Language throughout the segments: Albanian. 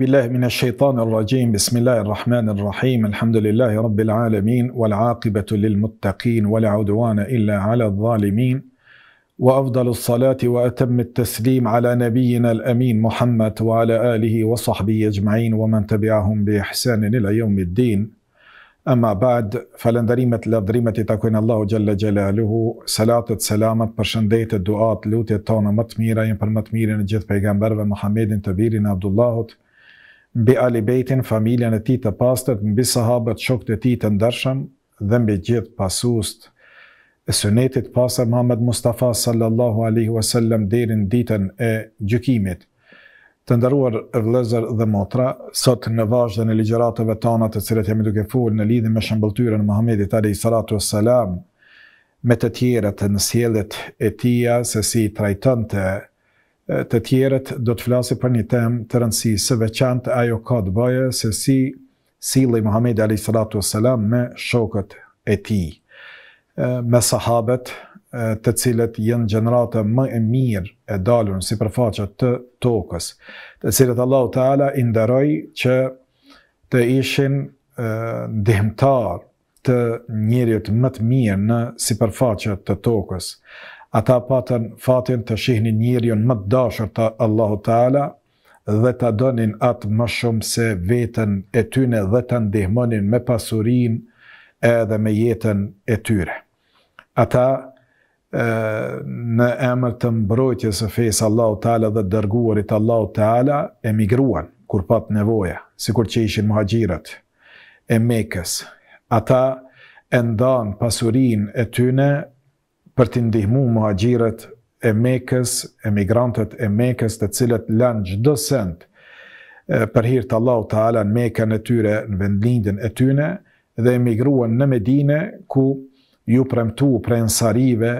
بالله من الشيطان الرجيم بسم الله الرحمن الرحيم الحمد لله رب العالمين والعاقبة للمتقين ولا عدوان إلا على الظالمين وأفضل الصلاة وأتم التسليم على نبينا الأمين محمد وعلى آله وصحبه أجمعين ومن تبعهم بإحسان إلى يوم الدين أما بعد فلن دريمة لدريمة تكون الله جل جلاله xhelaluhu, السلامة selamet, الدعاة duat, lutjet tona më të mira janë për më të mbi Ali Bejtin, familjen e ti të pastët, mbi sahabët, shokët e ti të ndërshëm, dhe mbi gjithë pasust e sunetit pasër Muhammed Mustafa sallallahu aleyhi wasallam derin ditën e gjykimit Të ndëruar e vlezër dhe motra, sot në vazhë dhe në ligjeratëve tana të cilët jemi duke full në lidhë me shëmbëltyrën Muhammedit aleyhi salatu salam, me të tjere të nësjelit e tia se si trajton të të tjerët do të flasë për një temë të rëndësi, së veçant ajo ka të bëje se si sili Muhammed a.s. me shokët e ti, me sahabet të cilët jenë gjenrate më e mirë e dalun si përfaqët të tokës, të cilët Allah Ta'ala inderoj që të ishin ndihmtar të njerit më të mirë në si përfaqët të tokës ata patën fatin të shihnin njërjën më të dashër të Allahu Teala dhe të donin atë më shumë se vetën e tyne dhe të ndihmonin me pasurin edhe me jetën e tyre. Ata e, në emër të mbrojtjes e fejsë Allahu Teala dhe dërguarit Allahu Teala emigruan kur pat nevoja, si kur që ishin muhajgjirët e mekës. Ata e ndan pasurin e tyne për të ndihmu muhajgjirët e mekës, emigrantët e mekës të cilët lënë gjdo sendë për hirë të Allahu Teala në mekën e tyre, në vendlindin e tyne, dhe emigruan në Medine, ku ju premtu prej nësarive,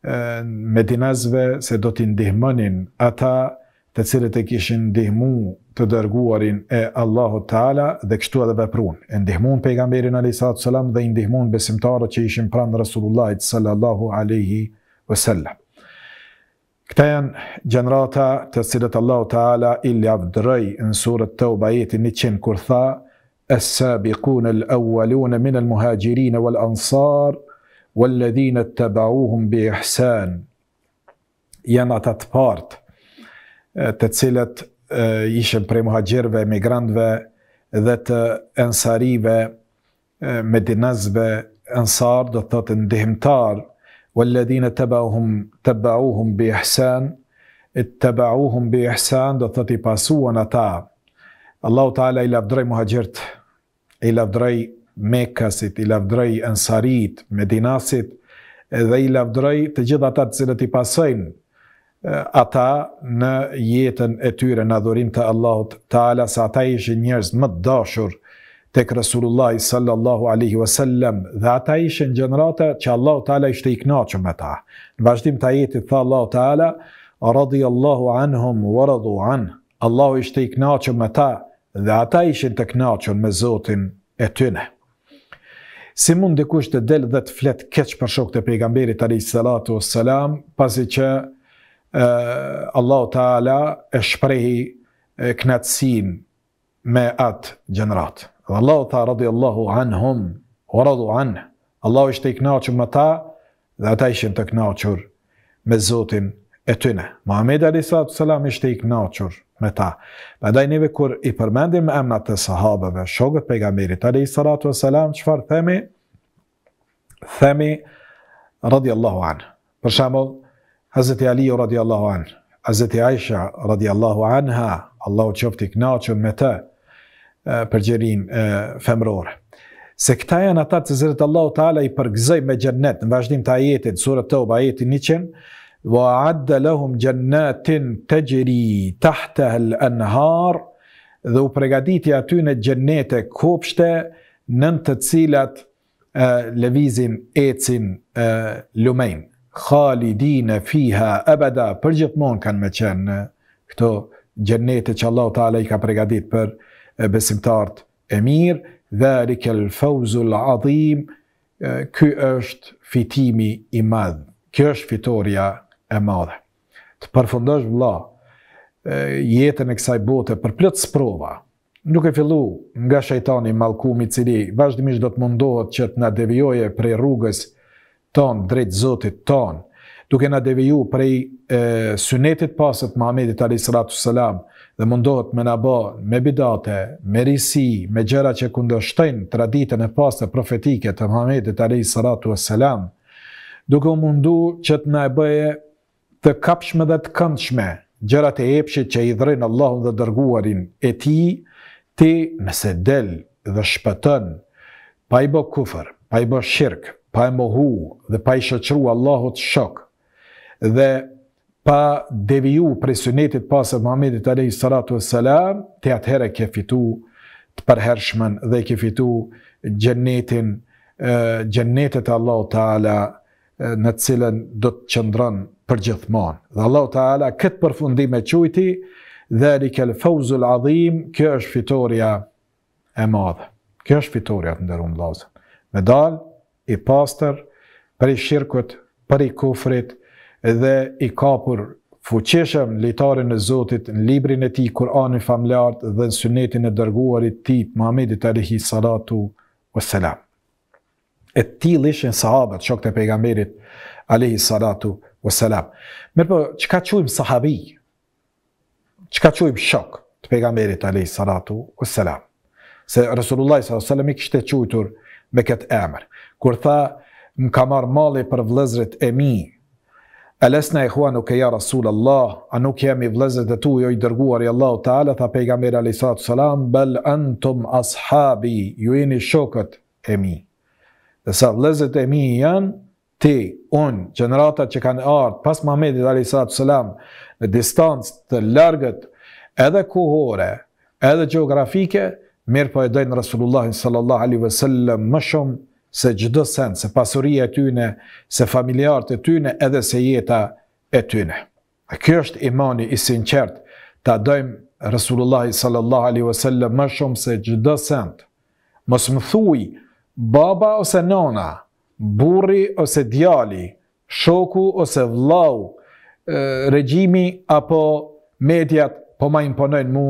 se do t'i ndihmënin ata të cilët e kishin ndihmu të dërguarin e Allahut Teala dhe kështu edhe veprun. E ndihmuan pejgamberin Ali sallallahu alaihi wasallam dhe i ndihmuan besimtarët që ishin pranë Resulullahit sallallahu alaihi wasallam. Këta janë gjenrata të cilët Allahu Teala i lavdëroi në surën Tauba ayat 100 kur tha: "As-sabiqun al-awwalun min al-muhajirin wal-ansar wal-ladhina ittaba'uuhum bi ihsan." Janë ata të partë të cilët ishën prej muhajgjerve, emigrantve dhe të ensarive, medinazve, ansar, do të të ndihimtar, o ledhine të bauhum, të bauhum bi ihsan, do të të i pasuan ata. Allahu Teala i lavdrej muhajgjert, i lavdrej mekasit, i lavdrej ansarit, medinasit, dhe i lavdrej të gjitha ta të cilët i pasojnë, ata në jetën e tyre në adhurim të Allahut Taala sa ata ishin njerëz më të dashur tek Resulullah sallallahu alaihi wasallam dhe ata ishin gjenerata që Allahu Taala ishte i kënaqur me ta. Në vazhdim të ajetit tha Allahu Taala radiyallahu anhum wa radu an. Allahu ishte i kënaqur me ta dhe ata ishin të kënaqur me Zotin e tyre. Si mund dikush të del dhe të flet keq për shok të pejgamberit alayhi salatu wassalam pasi që Allahu Teala e shpreh knatsin me at gjenerat. Allahu Teala Allahu anhum wa radu an. Allahu ishte i kënaqur me ta dhe ata ishin të kënaqur me Zotin e tyre. Muhamedi a.s. ishte i kënaqur me ta. Prandaj neve kur i përmendim emrat e sahabeve, shokët e pejgamberit alayhi salatu wasalam, çfarë themi? Themi Allahu an. Për shembull, Hazreti Ali radiallahu an, Hazreti Aisha radiallahu anha, Allahu qofti knaqën me të përgjerim femrore. Se këta janë ata të zërët Allahu ta'ala i përgëzëj me gjennet, në vazhdim të ajetit, surët të uba ajetit një qenë, wa adda lahum jannatin të tahta al anhar dhe u pregaditi aty në gjennete kopshte, nën të cilat levizin ecin lumejnë khalidine fiha ebeda, përgjithmon kanë me qenë këto gjennete që Allah ta'ala i ka pregadit për besimtart e mirë, dhe rikel fauzul adhim, ky është fitimi i madhë, ky është fitoria e madhë. Të përfundosh vla, jetën e kësaj bote për plët sprova, nuk e fillu nga shajtani malkumi cili vazhdimisht do të mundohet që të na devjoje prej rrugës ton, drejt Zotit ton, duke na deviju prej e, synetit pasët Muhammedit Ali Sratu Salam, dhe mundohet me nabo me bidate, me risi, me gjera që kundështojnë traditën e pasët profetike të Muhammedit Ali Sratu Salam, duke u mundu që të na e bëje të kapshme dhe të këndshme, gjera e epshit që i dhrejnë Allahun dhe dërguarin e ti, ti nëse del dhe shpëtën, pa i bo kufër, pa i bo shirkë, pa e mohu dhe pa i shëqru Allahot shok dhe pa deviju prej sunetit pas e Muhammedit Alehi Salatu e Salam, te atëhere ke fitu të përhershmen dhe ke fitu gjennetin, gjennetet Allahot Ta'ala në cilën do të qëndran për gjithmon. Dhe Allahot Ta'ala këtë përfundim e qujti dhe li ke fauzul adhim, kjo është fitoria e madhe. Kjo është fitoria të ndërru në Me dal i pastër, për i shirkët, për i kufrit, dhe i kapur fuqeshëm litarin e Zotit në librin e ti, Kurani Famlartë dhe në synetin e dërguarit ti, Muhammedit Alehi Salatu Veselam. E ti lishën sahabat, po, shok të pejgamberit Alehi Salatu Veselam. Mërë për, që ka qujmë sahabi? Që ka qujmë shok të pejgamberit Alehi Salatu Veselam? Se Resulullah s.a.s. i kështë e qujtur me këtë emër kur tha, më ka marë mali për vlezrit e mi, e lesna e hua nuk e ja Rasul Allah, a nuk jemi vlezrit e tu, jo i dërguar i Allah të alë, tha pejgamber a.s. Bel antum ashabi, ju jeni shokët e mi. Dhe sa vlezrit e mi janë, ti, unë, gjenerata që kanë ardë, pas Mahmedit a.s. në distancë të largët, edhe kohore, edhe geografike, mirë po e dojnë Rasulullahin sallallahu alaihi wasallam më shumë se gjdo sen, se pasuria e tyne, se familjarët e tyne, edhe se jeta e tyne. A kjo është imani i sinqert, ta dojmë Resulullah sallallahu alaihi wasallam më shumë se çdo send. Mos më thuj baba ose nona, burri ose djali, shoku ose vllau, regjimi apo mediat po ma imponojnë mu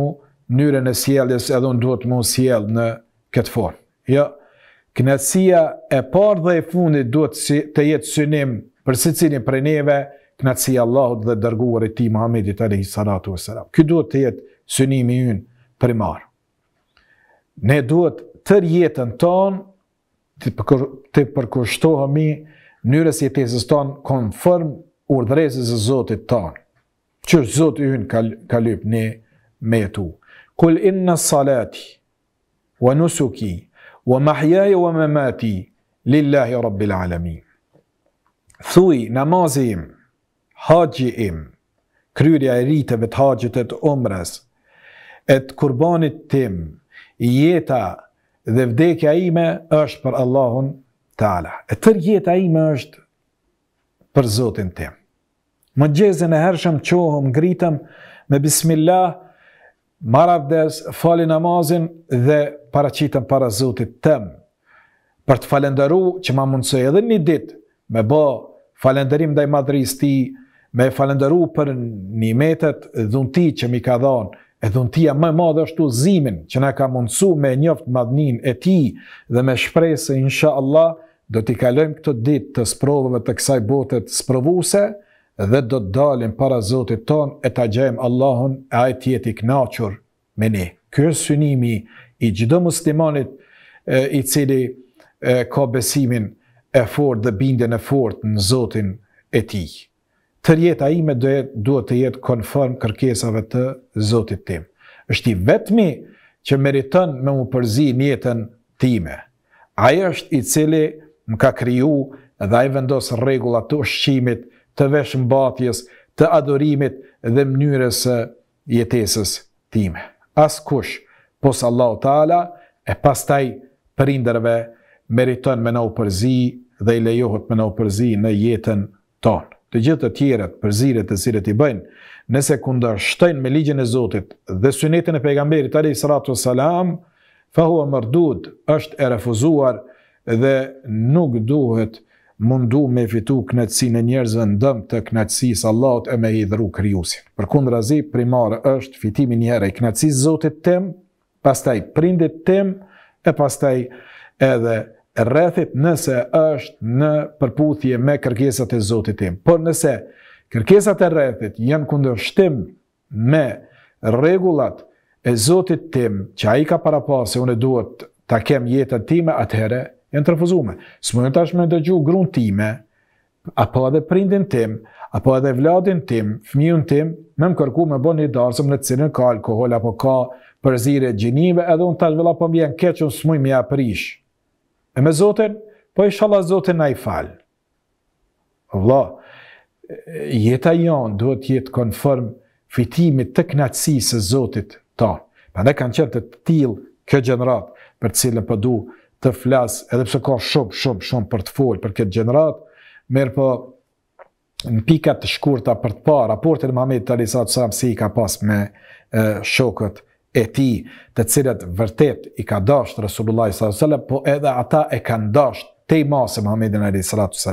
mënyrën e sjelljes edhe un duhet të mos sjell në këtë formë. Jo, ja, Knetsia e parë dhe e fundit duhet të jetë synim për se cini për neve, knetsia Allahut dhe dërguar e ti Muhammedit a lehi salatu e sëra. duhet të jetë synimi jënë primar. Ne duhet të rjetën tonë, të përkushtohëmi njërës jetesës tonë konform urdhresës e zotit tonë. Që zotë jënë ka lypë ne me tu. Kull inë në salati, wa nusuki, wa mahjaja wa me mati, lillahi rabbil alami. Thuj, namazi im, haqji im, kryrja e riteve të haqjit e të umres, e të kurbanit tim, jeta dhe vdekja ime është për Allahun ta'ala. E tër jeta ime është për Zotin tim. Më gjezën e hershëm, qohëm, gritëm, me bismillah, Maravdes, fali namazin dhe paracitën para zutit tëm. Për të falenderu që ma mundësë edhe një dit me bë falenderim dhe i madris ti, me falenderu për një metet dhunti që mi ka dhonë, e dhuntia më madhe është të zimin që ne ka mundësu me njoft madnin e ti dhe me shpresë insha Allah do t'i kalojmë këtë dit të sprovëve të kësaj botet sprovuse, dhe do të dalim para Zotit ton e ta gjejmë Allahun e ai ti jetë kënaqur me ne. Ky është synimi i çdo muslimanit i cili ka besimin e fortë dhe bindjen e fortë në Zotin e tij. Të jeta ime do të duhet të jetë konform kërkesave të Zotit tim. Është i vetmi që meriton me më përzi në jetën time. Ai është i cili më ka kriju dhe ai vendos rregullat ushqimit të vesh mbathjes, të adorimit dhe mënyrës së jetesës time. As kush posa Allahu Teala e pastaj prindërve meriton me na upërzi dhe i lejohet me na upërzi në jetën tonë. Të gjithë të tjerët, përziret të cilët i bëjnë, nëse kundër shtojnë me ligjën e Zotit dhe sunetin e pejgamberit Ali sratu salam, fa huwa mardud, është e refuzuar dhe nuk duhet mundu me fitu knëtsin e njerëzve në dëmë të knëtsis Allahot e me i dhru kryusin. Për kundra zi, primarë është fitimi njerë i knëtsis zotit tem, pastaj prindit tem, e pastaj edhe rrethit nëse është në përputhje me kërkesat e zotit tem. Por nëse kërkesat e rrethit jenë kundër shtim me regullat e zotit tem që a i ka para pasë e unë duhet ta kem jetën time atëhere, janë të refuzume. Së mund tash me dëgju gruntime, time, apo edhe prindin tim, apo edhe vladin tim, fmiun tim, me më kërku me bo një darësëm në cilën ka alkohol, apo ka përzire gjinive, edhe unë tash vëlla po më vjen keqë, unë së mund mja E me zotin, po i shala zotin na i falë. Vla, jeta janë duhet jetë konform fitimit të knatësi së zotit ta. Për ne kanë qërë të tilë kjo gjenrat për cilën përdu po të flas, edhe pse ka shumë shumë shumë për të fol për këtë gjenerat, mirë po në pikat të shkurta për të parë raportin e Muhamedit Talisat Sam si i ka pas me e, shokët e ti, të cilët vërtet i ka sallallahu Rasulullah wasallam, po edhe ata e kanë dashur te i masë Muhammedin a.s.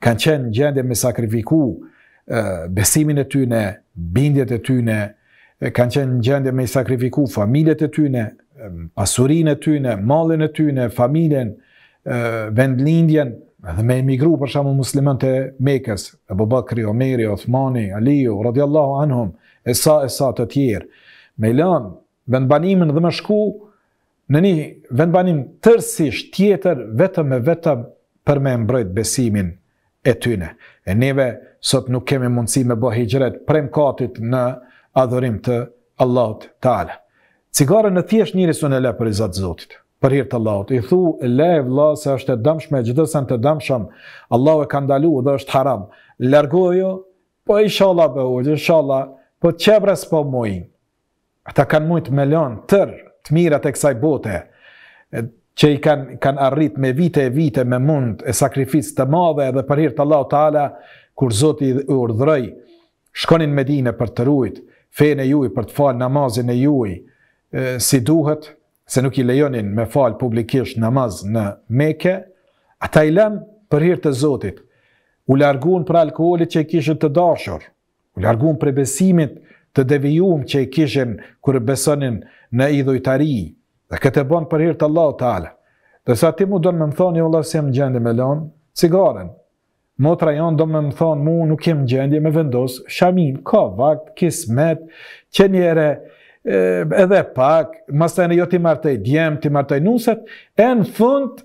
Kanë qenë gjendje me sakrifiku e, besimin e tyne, bindjet e tyne, kanë qenë gjendje me sakrifiku familjet e tyne, pasurinë e tyne, malin e tyne, familjen, vendlindjen, dhe me emigru për shumë muslimën të mekës, e Bubakri, Omeri, Othmani, Aliju, radhiyallahu anhum, e sa e sa të tjerë, me lanë vendbanimin dhe me shku në një vendbanim tërsisht tjetër, vetëm e vetëm për me mbrojt besimin e tyne. E neve sot nuk kemi mundësi me bëhe i gjëret katit në adhërim të Allahut Talë. Cigare në thjesht njëri së në le për i zatë zotit, për hirtë Allahot. I thu, le e vla se është e dëmshme, gjithësën të dëmshëm, Allah e ka ndalu dhe është haram. Lërgojo, po e shala be ujtë, i shala, po qebres po mojnë. Ata kanë mujtë me lonë tërë të mirë e kësaj bote, që i kanë kan arrit me vite e vite, me mund e sakrificë të madhe dhe për hirtë Allahot ala, kur zotit i urdhrej, shkonin me dine për të rujtë, fejnë e juj për të falë namazin e juj, si duhet, se nuk i lejonin me fal publikisht namaz në Mekë, ata i lem për hir të Zotit. U larguan për alkoolit që kishin të dashur. U larguan për besimit të devijuar që kishën kur besonin në idhujtari. Dhe këtë bën për hir të Allahut Teala. Dhe sa ti mu do në më më thonë, jo lasë jam gjendje me lonë, cigaren. Motra jonë do më më thonë, mu nuk jam gjendje me vendosë, shamin, ka vakt, kismet, që njere, edhe pak, mas e në jo ti martaj djem, ti martaj nuset, e në fund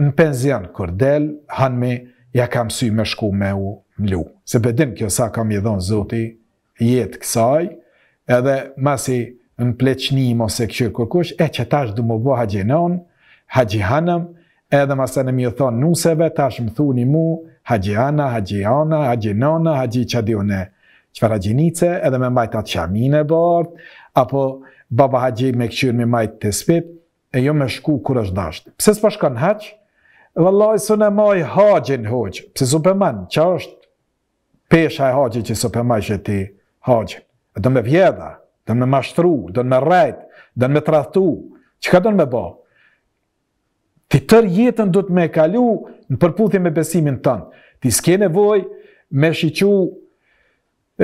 në penzion, kur del, hanmi, ja kam sy me shku me u mlu. Se bedin kjo sa kam i dhonë zoti, jetë kësaj, edhe masi në pleqni i mos e këshirë kërkush, e që tash du më bo haqjenon, haqjihanëm, edhe masë në mi u thonë nuseve, tash më thuni mu, haqjiana, haqjiana, haqjinona, haqji qadione, qëfar haqjinice, edhe me mbajt atë qamine bërë, apo baba haqji me këqyrë me majtë të spit, e jo me shku kur është dashtë. Pse s'po shkon haq? Vëllaj, së në maj haqjin hoq, pse s'u përman, që është pesha e haqjin që s'u përman që ti haqjin. Do me vjeda, do me mashtru, do me rajt, do me trahtu, që ka do me bo? Ti tër jetën du të me kalu në përputhje me besimin tënë. Ti s'ke nevoj me shiquë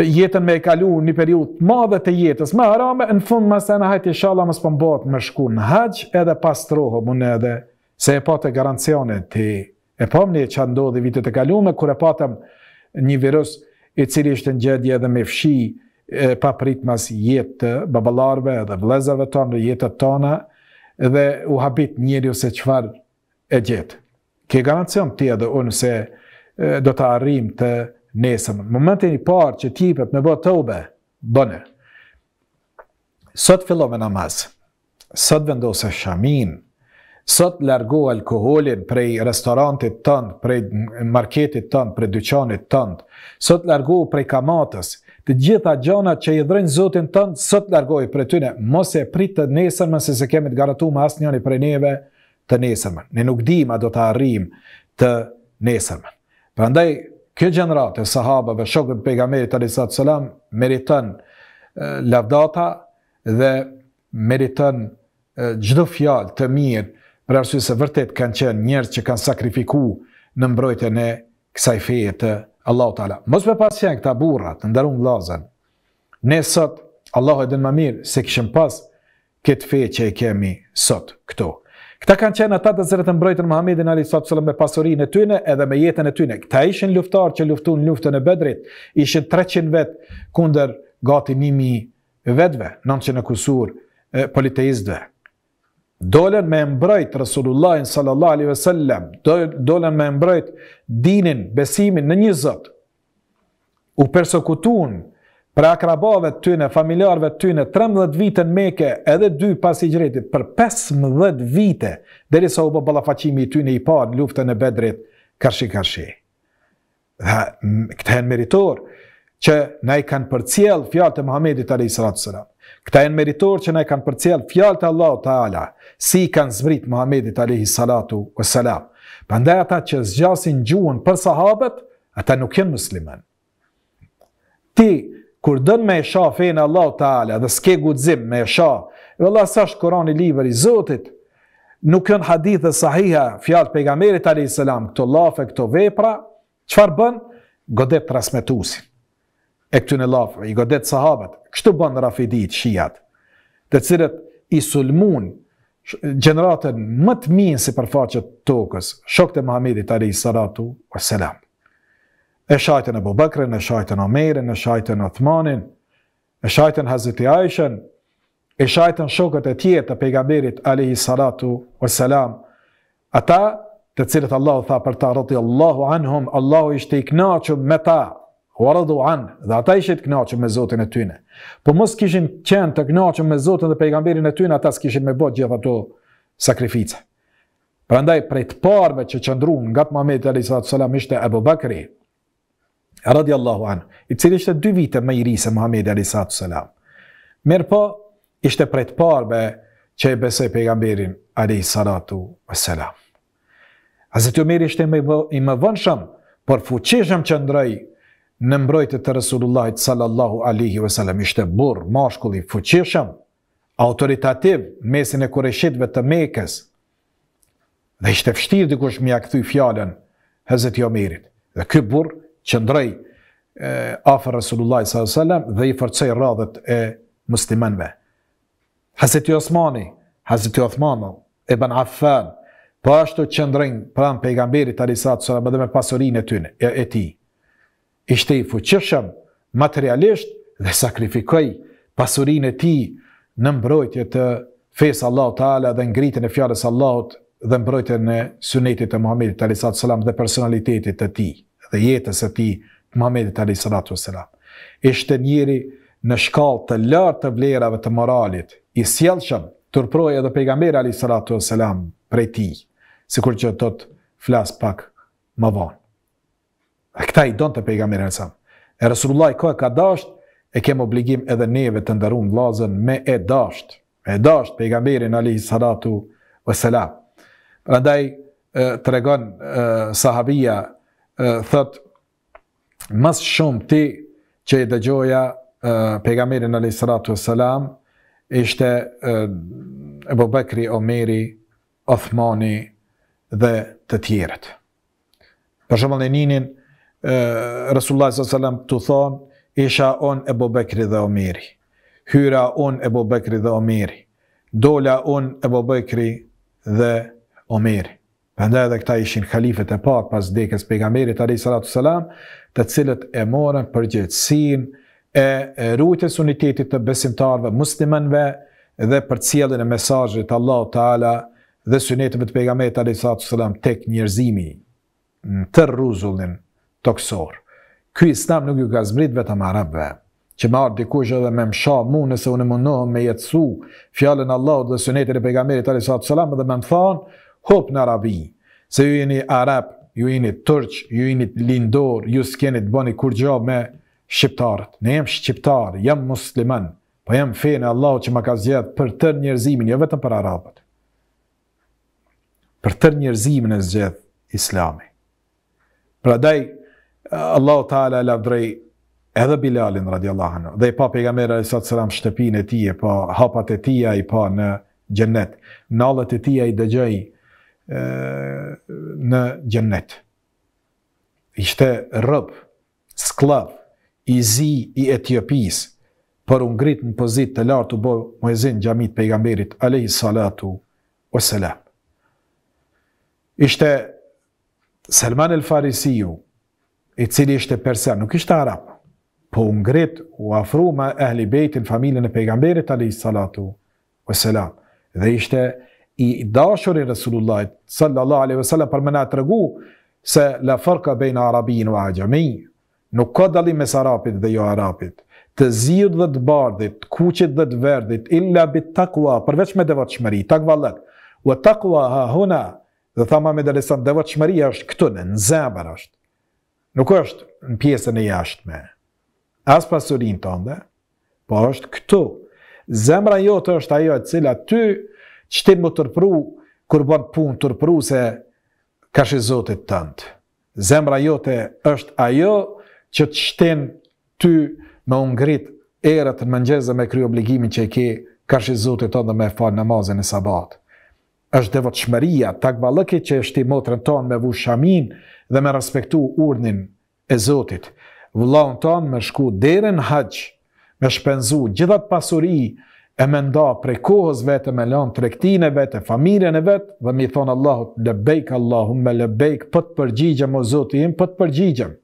jetën me e kalu një periut madhe të jetës, me harame, në fund më sena hajtë i shala më po botë më shku në haqë edhe pas të mune edhe se e patë e garancionit po, të e pomni që ndodhi vitet e kalume, kur e patëm një virus i cili ishte në gjedje edhe me fshi pa prit mas jetë të babalarve edhe vlezave tonë dhe jetët tona dhe u habit njëri ose qëfar e jetë. Ke garancion të edhe unë se do të arrim të nesëm. Në momentin i parë që tipët me bërë të ube, bëne. Sot fillo me namaz, sot vendose shamin, sot largo alkoholin prej restorantit tënd, prej marketit tënd, prej dyqanit tënd, sot largo prej kamatës, të gjitha gjonat që i dhrënë zotin tënd, sot largoj prej tyne, mos e prit të nesër mëse se kemi të garatu më asë njëni prej neve të nesër Ne nuk dim a do të arrim të nesër Prandaj, Kjo gjenerat e sahabëve, shokët pejgamerit alisat sëlam, meritën lavdata dhe meritën gjdo fjalë të mirë, për arsu se vërtet kanë qenë njërë që kanë sakrifiku në mbrojtën e kësaj feje të Allahu Teala. Mos për pas janë këta burrat, të ndarun vllazën. Ne sot Allahu e në më mirë se kishim pas këtë feje që e kemi sot këtu. Këta kanë qenë ata të zërët e mbrojtën Muhamedit Ali sallallahu alaihi wasallam me pasurinë e tyre edhe me jetën e tyre. Këta ishin luftëtarë që luftuan luftën e Bedrit, ishin 300 vet kundër gati 1000 vetëve, nën që në kusur politeizdve. politeistëve. Dolën me mbrojt Resulullah sallallahu alaihi wasallam, dolën me mbrojt dinin, besimin në një Zot. U persekutuan për akrabave të tyne, familjarve të tyne, 13 vite në meke, edhe 2 pas i gjretit, për 15 vite, dheri sa u bë balafacimi i tyne i parë, luftën e bedrit, kërshi, kërshi. Dhe këta e në meritor, që ne i kanë për cjell fjallë të Muhammedit Ali Isratu Sëram. Këta e në meritor që ne kanë për cjell fjallë të Allahu Ta'ala, si i kanë zbrit Muhammedit Ali Isratu Sëram. Pandaj ata që zgjasin gjuhën për sahabët, ata nuk jenë muslimen. Ti, kur dën me e sha fejnë Allah Teala dhe s'ke gudzim me e sha, e Allah sash Korani liber i Zotit, nuk kënë hadithë dhe sahiha pejgamberit pejgamerit selam, këto lafe, këto vepra, qëfar bën? Godet transmetuesin. e këtyn në lafe, i godet sahabet, kështu bën rafidit shijat, të cilët i sulmun gjeneratën më të minë si përfaqët tokës, shokët e Muhamedit a.s. Salatu wa e shajten e Bubekrin, e shajten Omerin, e shajten Othmanin, e shajten Hazreti Aishën, e shajten shokët e tjetë të pejgamberit Alehi Salatu o Selam, ata të cilët Allahu tha për ta rëti Allahu anhum, Allahu ishte i knaqëm me ta, Waradu an, dhe ata ishte i knaqëm me Zotin e tyne. Po mos kishin qenë të knaqëm me Zotin dhe pejgamberin e tyne, ata s'kishin me bot gjithë ato sakrifice. Prandaj, prej të parve që qëndru nga të Mamedi a.s. ishte Ebu Bakri, radiallahu anë, i cilë ishte dy vite me i rise Muhammed a.s. Mirë po, ishte prej të parbe që e besoj pejgamberin a.s. A.s. A.s. ishte i më vënë por fuqishëm që ndrej në mbrojtë të Resulullah sallallahu alihi vësallam, ishte burë, mashkulli, fuqishëm, autoritativ, mesin e kureshitve të mekes, dhe ishte fështirë dikush mja këthuj fjallën Hëzët Jomirit. Dhe ky burë qëndroj afër Resulullah s.a.s. dhe i forcoj radhët e muslimenve. Hazeti Osmani, Hazeti Othmano, e Affan, po ashtu qëndrojn pranë pejgamberit Arisat s.a.s. dhe me pasurinë e tynë, e, e ti. Ishte i fuqishëm materialisht dhe sakrifikoj pasurin e ti në mbrojtje të fesë Allah ta'ala dhe ngritin e fjales Allahot dhe mbrojtje në sunetit e Muhammedit Arisat s.a.s. dhe personalitetit të ti dhe jetës e ti, Muhammedit Ali Sadatu Selam. Ishte njëri në shkall të lartë të vlerave të moralit, i sjellshëm, turproi edhe pejgamberi Ali Sadatu Selam prej si sikur që do të flas pak më vonë. A këta i donë të pejgamberi Ali E Resulullah i kohë ka dasht, e kem obligim edhe neve të ndërum vlazën me e dasht, me e dasht pejgamberin Ali Sadatu Selam. ndaj të regon sahabia thët, mas shumë ti që i dëgjoja pegamerin a lësratu e salam, ishte e bobekri, omeri, othmani dhe të tjerët. Për shumë në njënin, Rasullahi s.a.s. të thonë, isha on e bobekri dhe omeri, hyra on e bobekri dhe omeri, dola on e bobekri dhe omeri. Ende edhe këta ishin khalifet e parë pas vdekjes pejgamberit alayhis salatu sallam, të cilët e morën përgjegjësinë e rrugës unitetit të besimtarëve muslimanëve dhe për cilën e mesazhit të Allahut Teala dhe sunetëve të pejgamberit alayhis salatu sallam tek njerëzimi të rruzullin toksor. Ky islam nuk ju ka zbrit vetëm arabëve, që marë dikush edhe me msha mu nëse unë mundohëm me jetësu fjallën Allah dhe sunetën e pejgamerit a.s. dhe me më thanë, hop në Arabi, se ju jeni Arab, ju jeni Turq, ju jeni Lindor, ju s'keni të bëni kur gjabë me Shqiptarët. Ne jem Shqiptarë, jem Musliman, po jem fejnë e Allah që më ka zgjedhë për tër njërzimin, jo vetëm për Arabët. Për tër njërzimin e zgjedhë Islami. Pra daj, Allah ta ala la vdrej edhe Bilalin, radiallahu anhu, dhe i pa pega mera i sotë sëram shtëpin e tije, pa hapat e tija i pa në gjennet, nalët e tija i dëgjoi në gjennet. Ishte rëb, sklav, i zi i Etiopis, për ungrit në pozit të lartë u bo muezin gjamit pejgamberit, alehi salatu o selam. Ishte Selman el Farisiu, i cili ishte persa, nuk ishte arab, po ungrit u afru me ehli bejtin familjen e pejgamberit, alehi salatu o selam, dhe ishte i dashur i Resulullajt, sallallahu alaihi wasallam për mëna na të se la fërka bejnë Arabin wa Ajami, nuk ka dalim mes arabit dhe jo Arapit, të zirë dhe të bardit, të kuqit dhe të verdit, illa bit takua, përveç me devat shmëri, takva u takua ha huna, dhe thama me delisan, devat është këtu në, zemër është, nuk është në pjesën e jashtme as pasurin të po është këtu, zemra jote është ajo e cila ty, që ti më tërpru, kur bën punë tërpru se ka shi zotit tëndë. Zemra jote është ajo që të shtin ty me ungrit erët në mëngjeze me kry obligimin që i ke ka shi zotit tëndë me falë namazin e sabat. është dhe vëtë shmëria, tak balëki që është i motrën tonë me vushamin shamin dhe me respektu urnin e zotit. Vëllon tonë me shku derën haqë, me shpenzu gjithat pasuri, e me nda prej kohës vetë, me lanë trektin e vetë, familjen e vetë, dhe mi thonë Allahut, lebejk Allahum, me lebejk, pëtë po përgjigjem o zotë im, pëtë po përgjigjem.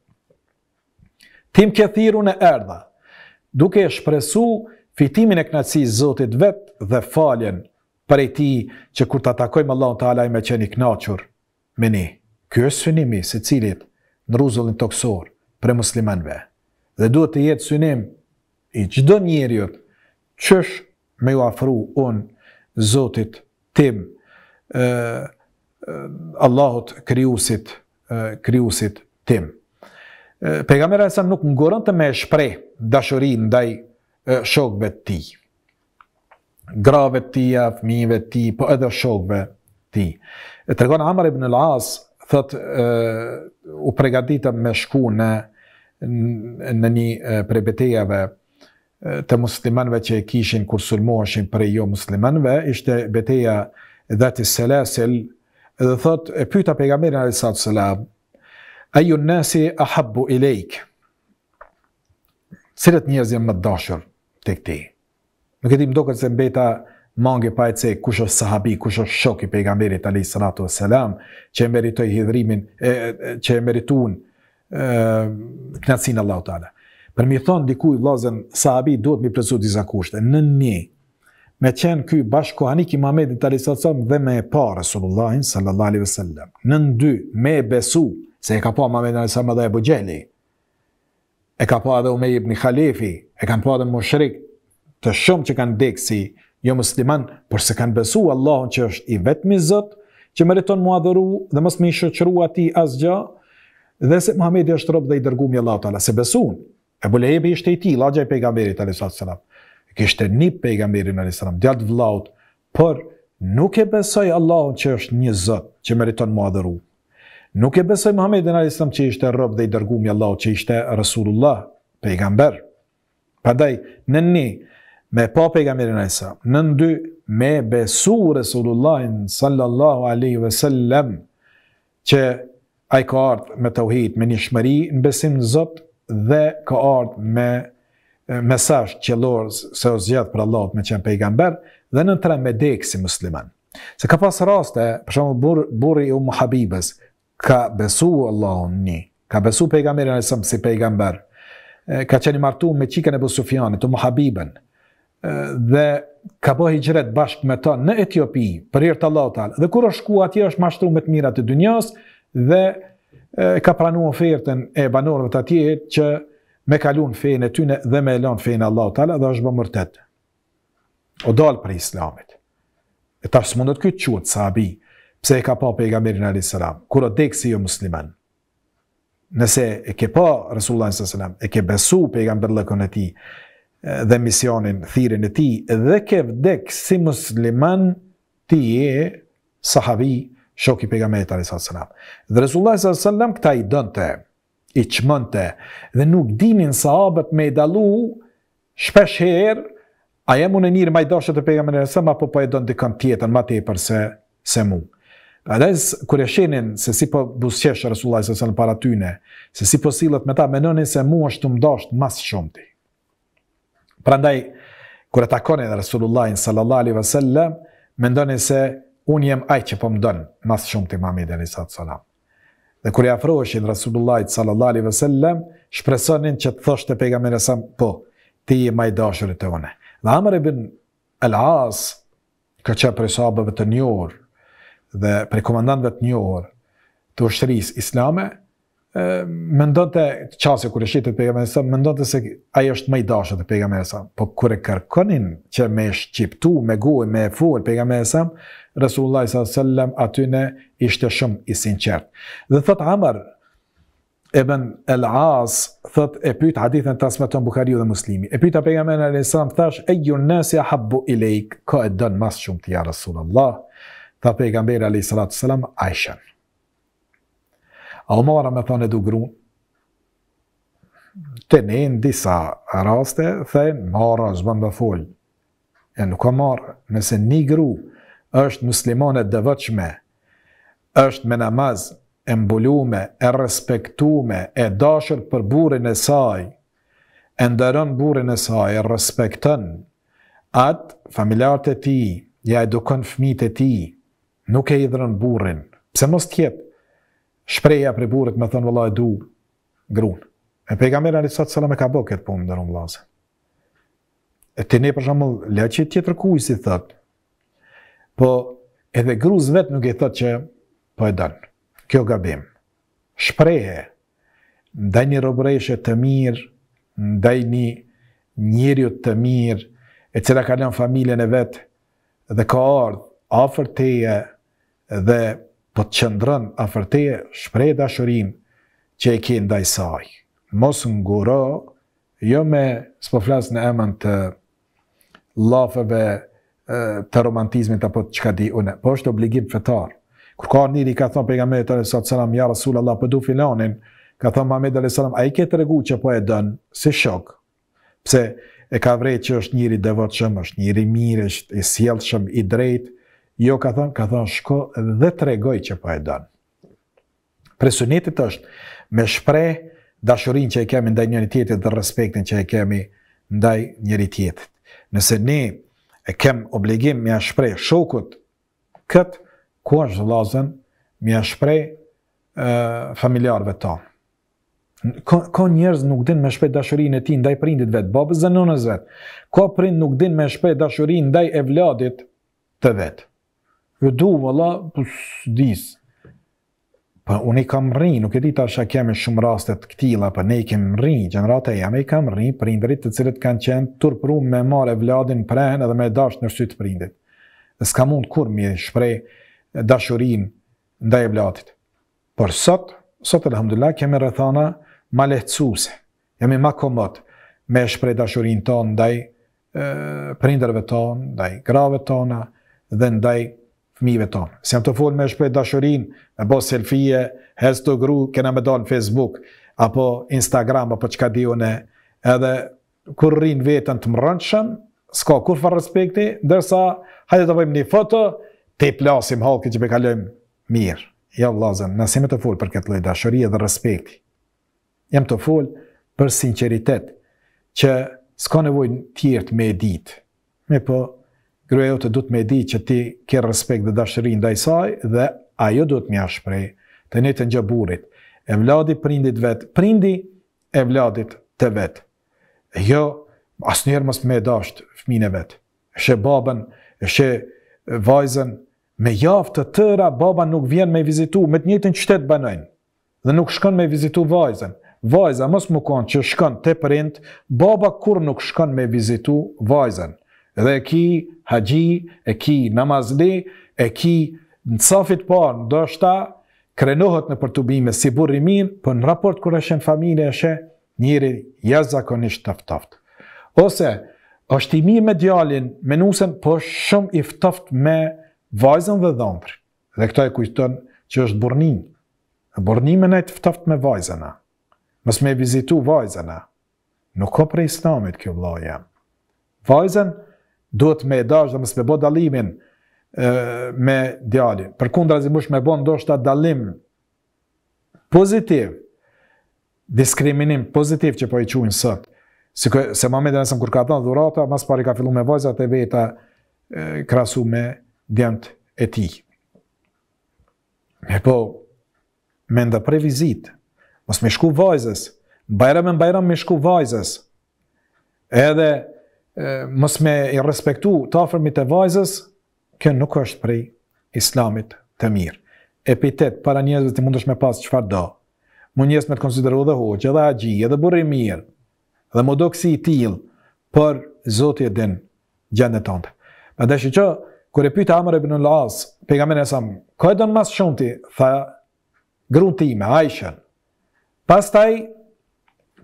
Tim këthiru në erdha, duke e shpresu fitimin e knatësi zotit vetë dhe faljen për e ti që kur të atakojmë Allahun të alaj me qeni knaqër me ni. Kjo është synimi se cilit në ruzullin toksor për muslimanve. Dhe duhet të jetë synim i gjdo njeriut qësh me ju afru unë Zotit tim, e, e, Allahot kryusit, e, tim. Pegamera e sa nuk ngurën të me shprej dashurin ndaj shokve të ti, grave të ti, afmive të ti, po edhe shokve ti. Të regonë Amar ibn al-As, thët, uh, u pregatitëm me shku në, në një prebetejave të muslimanve që e kishin kur sulmoheshin për e jo muslimanve, ishte beteja dhe selesil dhe thot, e pyta pegamirin a selam, a ju nësi a habbu i lejkë, cilët njërës jenë më dashur të këti. Në këti më doke se mbeta mangi pa e cekë, kush është sahabi, kush është shok i pegamirit a selam, që e meritoj hidrimin, që e meritun knatësinë Allah të alë. Për mi thonë dikuj vlazen sahabi, duhet mi plesu disa kushte. Në një, me qenë kuj bashkohanik i Mamedi të alisatësom dhe me e pa Rasulullahin sallallahu alaihi vësallam. Në në me e besu se e ka pa Mamedi në dhe e bëgjeli, e ka pa dhe u khalifi, e kanë pa dhe moshrik të shumë që kanë dekë si jo musliman, por se kanë besu Allahun që është i vetëmi zëtë, që më rriton mua dhe mos më i shoqëruati asgjë dhe se Muhamedi është rob dhe i dërguar i Allahut Allah se besu E bu lehebi ishte i ti, lagja i pejgamberit a.s. Kishte një pejgamberin a.s. Djatë vlaut, për nuk e besoj Allahun që është një zët që meriton mu adhëru. Nuk e besoj Muhammedin a.s. që ishte rëb dhe i dërgumi Allahut që ishte Rasulullah, pejgamber. Përdej, në një, me pa pejgamberin a.s. Në dy, me besu Rasulullahin sallallahu aleyhi ve sellem që a i ka ardhë me të uhit, me një shmëri në besim në zëtë, dhe ka ardhë me mesash që lorës se o zjedhë për Allah me qenë pejgamber dhe në tre me dekë si musliman. Se ka pas raste, për shumë burri u muhabibës, ka besu Allahun një, ka besu pejgamberin e sëmë si pejgamber, ka qeni martu me qikën e bu Sufjani, të muhabibën, dhe ka bëhi hijret bashkë me ta në Etiopi, për irtë Allah talë, dhe kur është ku ati është mashtru me të mirat të dynjas, dhe ka pranu ofertën e banorëve të atjehet që me kalun fejnë e tyne dhe me elon fejnë Allah tala dhe është bëmërtet. O dalë për islamit. E ta së mundet këtë qëtë sahabi, pse e ka pa pejgamberin a.s. Kuro dekë si jo musliman. Nëse e ke pa Resulullah s.s. e ke besu pejgamber lëkën e ti dhe misionin, thirin e ti dhe ke vdekë si musliman ti e sahabi, shok i pejgamberit sallallahu alajhi Dhe Resulullah sallallahu alaihi wasallam kta i donte i çmonte dhe nuk dinin sahabët me i dallu shpesh herë a jam unë mirë më i dashur te pejgamberi sallallahu apo po e don dikon tjetën, më tepër se se mua. Adaz kur e shenin se si po buzqesh Resullullah sallallahu alajhi wasallam para tyne, se si po sillet me ta me se mua është të dash më shumë ti. Prandaj kur e takonin edhe Resullullah sallallahu alajhi wasallam se unë jem aj që po më dënë mas shumë të imamit e njësat salam. Dhe kërë ja frohëshin Rasulullahit sallallalli vësillem, shpresonin që të thoshtë e pejga mene samë, po, ti i maj dashurit të une. Dhe Amr ibn Al-As, ka që për isabëve të njohër, dhe për komandantëve të njohër, të ushtëris islame, mendonte çase kur e shitë pejgamberin sa mendonte se ai është me i dashur te pejgamberi sa po kur e kërkonin që me shqiptu me guj, me fol pejgamberi sa Resulullah sa sallam aty atyne ishte shumë i sinqert dhe thot Amr Ibn el as thot e pyet hadithin transmeton Buhariu dhe Muslimi e pyta pejgamberin alayhis salam thash e yunas ya habbu ilaik ko e don mas shumë ti ya Resulullah tha pejgamberi alayhis salatu sallam Aisha Almara me thonë edu grun. Të ne në disa raste, thejnë, mara zbën dhe folë. E nuk o marrë, nëse një gru është muslimonet dëvëqme, është me namaz, e mbulume, e respektume, e dashër për burin e saj, e ndërën burin e saj, e respektën, atë familjarët e ti, ja edukon fmit e ti, nuk e idhërën burin, pëse mos tjepë, shpreja për burrit me thon vëllai du grun. E pejgamberi alayhis salam e ka bërë këtë punë ndërum vllaze. E ti për shembull la që tjetër kuj si thot. Po edhe gruz vet nuk e thot që po e don. Kjo gabim. Shprehe ndaj një robreshe të mirë, ndaj një njeriu të mirë, e cila ka lënë familjen e vet dhe ka ardhë, afër teje dhe po të qëndrën a fërteje shprej dashurin që e ke ndaj saj. Mos në ngurë, jo me s'po flasë në emën të lafeve të romantizmit apo të qka di une, po është obligim fetar. Kur ka njëri ka thonë pejga me të alesu salam, ja rasul Allah për po du filanin, ka thonë ma me të alesu salam, a i ke të regu që po e dënë si shok, pse e ka vrejt që është njëri dëvot shumë, është njëri mirë, është i sjelë i drejtë, Jo, ka thonë, ka thonë, shko dhe tregoj që pa po e donë. Presunitit është me shprej dashurin që e kemi ndaj njëri tjetit dhe respektin që e kemi ndaj njëri tjetit. Nëse ne e kem obligim me a shprej shokut këtë, ku është vlazen me a shprej familjarve ta. Ko, njerëz nuk din me shprej dashurin e ti ndaj prindit vetë, babës dhe nënës vetë. Ko prind nuk din me shprej dashurin ndaj e vladit të vetë. Jo, du, valla, pësë po dis. Pa, po, unë i kam rri, nuk e di tash a kemi shumë rastet këtila, pa po ne i kem rri, gjenërat e jam i kam rri, prindrit të cilët kanë qenë turpru me mare vladin prehen edhe me dasht në rësit prindit. Dhe s'ka mund kur mi shprej dashurin ndaj e vladit. Por sot, sot e lëhamdulla, kemi rëthana ma lehtësuse, jemi ma komot me shprej dashurin ton, ndaj prindrëve ton, ndaj grave tona, dhe ndaj fëmijëve tonë. Se jam të folë me shpejt dashurin, me bo selfie, hez të gru, kena me dalë Facebook, apo Instagram, apo qka dihune, edhe kur rinë vetën të mërëndshëm, s'ka kur fa respekti, dërsa hajde të vojmë një foto, të i plasim halki që bekalojmë mirë. Ja, vlazen, nësë me të folë për këtë lojtë dashurin dhe respekti. Jam të folë për sinceritet, që s'ka nevojnë tjertë me ditë, me po Kërë e jo të du me di që ti kërë respekt dhe dashërin dhe saj, dhe ajo du të mja shprej, të një të njëburit, e vladi prindit vetë, prindi e vladit të vetë. Jo, asë njerë mësë me dashët fmine vetë. Shë babën, shë vajzën, me jaftë të tëra, baba nuk vjen me vizitu, me të një të një banojnë, dhe nuk shkën me vizitu vajzën. Vajza mësë më konë që shkën të prind, baba kur nuk shkën me vizitu vajzën. Edhe e ki haji, e ki namazli, e ki në cofit parë, ndoshta, krenohet në përtubime si burrimin, për në raport kërë është në familje është njëri jazakonisht të ftoft. Ose, është i mirë me djalin, me nusën, po shumë i ftoft me vajzën dhe dhëndrë. Dhe këto e kujtonë që është burnin. Burnimin e nëjtë ftoft me vajzëna. Mës me vizitu vajzëna. Nuk ka prej islamit kjo vloja. Vajzën, duhet me e dash dhe mësë me bo dalimin me djali. Për kundra zi mësh me bo do shta dalim pozitiv, diskriminim pozitiv që po i quinë sëtë. Se më medin e nësëm kur ka të në dhurata, mas pari ka fillu me vajzat e veta krasu me djent e ti. Me po, me ndë previzit, mos me shku vajzës, bajrëm e bajrëm me shku vajzës, edhe mos me i respektu të afërmit e vajzës, kjo nuk është prej islamit të mirë. Epitet para njerëzve ti mundesh me pas çfarë do. Mund njerëz me të konsideru dhe hoqë, dhe agji, dhe burri i mirë, dhe modoksi i tillë, por Zoti e din gjendën e tonë. Për dashje që kur e pyta Amr ibn al-As, pejgamberi sa, "Ku e don mas shumë ti?" tha gruan time, Aisha. Pastaj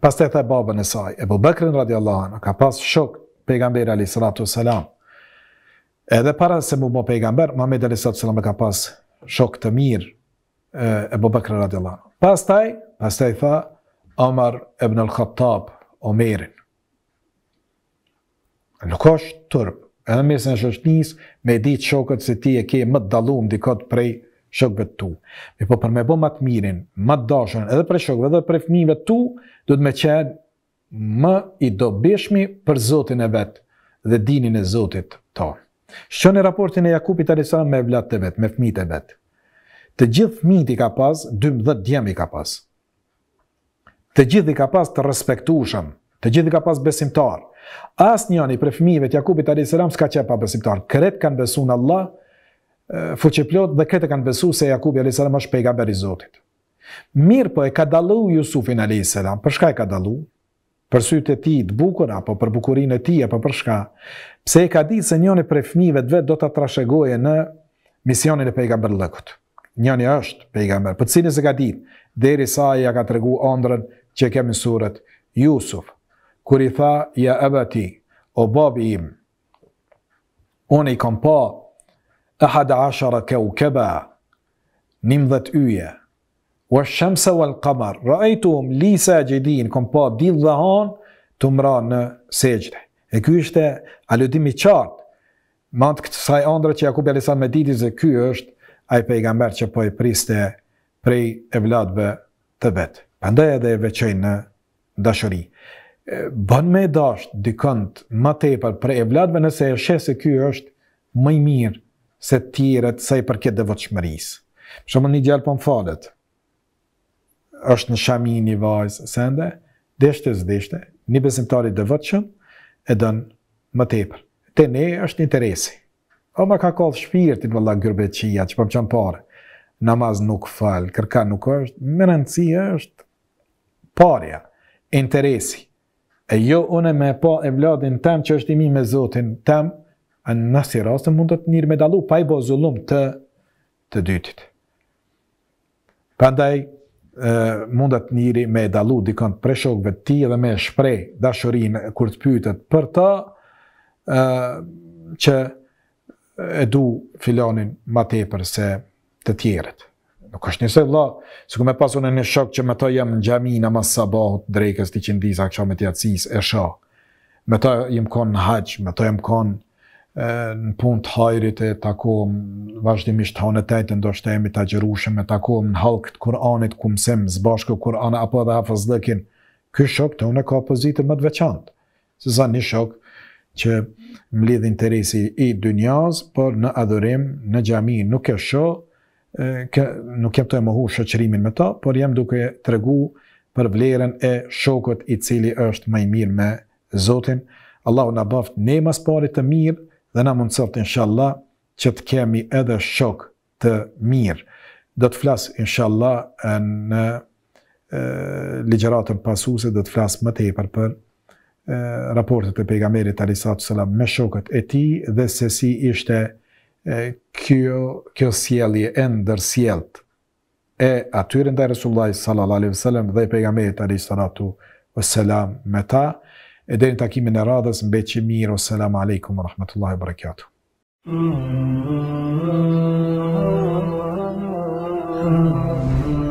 pastaj tha babën e saj, e radhiyallahu anhu, ka pas shok pejgamberi alayhi salatu wasalam. Edhe para se më bë pejgamber, Muhamedi alayhi salatu wasalam ka pas shok të mirë e Abu Bakr radhiyallahu anhu. Pastaj, pastaj tha Omar ibn al-Khattab Omerin. Nuk është turp, edhe mes se është nis me ditë shokët se ti e ke më të dalluar dikot prej shokëve të tu. Mi po për me bo më të mirin, më të dashën, edhe për shokëve, edhe për fëmijëve të tu, duhet me qenë më i dobishmi për Zotin e vetë dhe dinin e Zotit to. Shënë raportin e të A.S. me vlat të vetë, me fmit e vetë. Të gjithë fmit i ka pas, 12 djem i ka pas. Të gjithë i ka pas të respektushëm, të gjithë i ka pas besimtar. As njëni për fmive të të A.S. s'ka qep pa besimtar. Kret kanë besu në Allah, fuqiplot dhe kretë kanë besu se Jakubi A.S. është pejga beri Zotit. Mirë për po, e ka dalu Jusufin A.S. Për e ka dalu? për sytë e ti të bukur, apo për bukurin e ti, apo për shka, pse e ka ditë se njëni për e fmive të vetë do të trashegoje në misionin e pejgamber lëkut. Njëni është pejgamber, për cini se ka ditë, deri sa e ja ka të regu ondrën që e kemi surët, Jusuf, kur i tha, ja eba ti, o babi im, unë i kom pa, e hada ashara ke u keba, nim dhe të yje, wa shamsa wal kamar, rëajtu um li se gjedin, kom pa dil dhe hanë, të mra në sejgjre. E është ishte aludimi qartë, mantë këtë saj andrë që Jakub Alisan me diti zë kjo është ai pejgamber që po i priste prej e vladbe të vetë. Pandaj edhe e veqenë në dashëri. Bën me dash dikënd më tepër për e vladbe nëse e shesë se kjo është mëj mirë se tjiret se i përket dhe Shumë një gjelë për po më falet, është në shami një vajzë sende, deshte së deshte, një besimtari dhe vëtëshëm, e dënë më tepër. Te ne është një interesi. O ma ka kohë shpirtin, vëlla, gërbeqia, që përmë po qënë pare. Namaz nuk falë, kërka nuk është, më është parja, interesi. E jo une me po e vladin tem që është imi me Zotin tem, në nësi rastë, mund të të njërë me dalu, pa i bo zullum të, të dytit. Pandaj, mundat njëri me dalu dikën pre shokve ti dhe me shprej dashurin kur të pyytet për të që e du filonin ma tepër se të tjerët. Nuk është njëse vla, së ku me pasu në një shok që me të jem në gjamina ma sabahut, drejkës të qindisa, kësha me tjatsis, e shok. Me të jem konë në haqë, me të jem konë në punë të hajrit e takohëm vazhdimisht të hanë të tajtë, ndoshtë e mi të gjërushëm e takohëm në halkët Kur'anit, ku mësim, zbashkë Kur'an, apo dhe hafës dhekin, ky shok të unë ka pozitë më të veçantë. Se za një shok që më lidhë interesi i dynjazë, por në adhërim në gjami nuk e sho, nuk e pëtoj më hu shëqërimin me ta, por jem duke të regu për vlerën e shokët i cili është maj mirë me Zotin. Allahu në baftë ne mas parit të mirë, dhe na mundësot, inshallah, që të kemi edhe shok të mirë. Do të flasë, inshallah, në ligjeratën pasuse, do të flasë më tepër për raportet e pejgamerit Alisatu Sëlam me shokët e ti dhe se si ishte kjo, kjo sjelje e ndër sjelt e atyre ndaj Resullaj Sallallahu Alev wasallam dhe pejgamerit Alisatu Salam me ta, edhe në takimin e radhës, mbeqe mirë, o salam aleikum wa rahmatullahi wa barakatuh. Mm-hmm.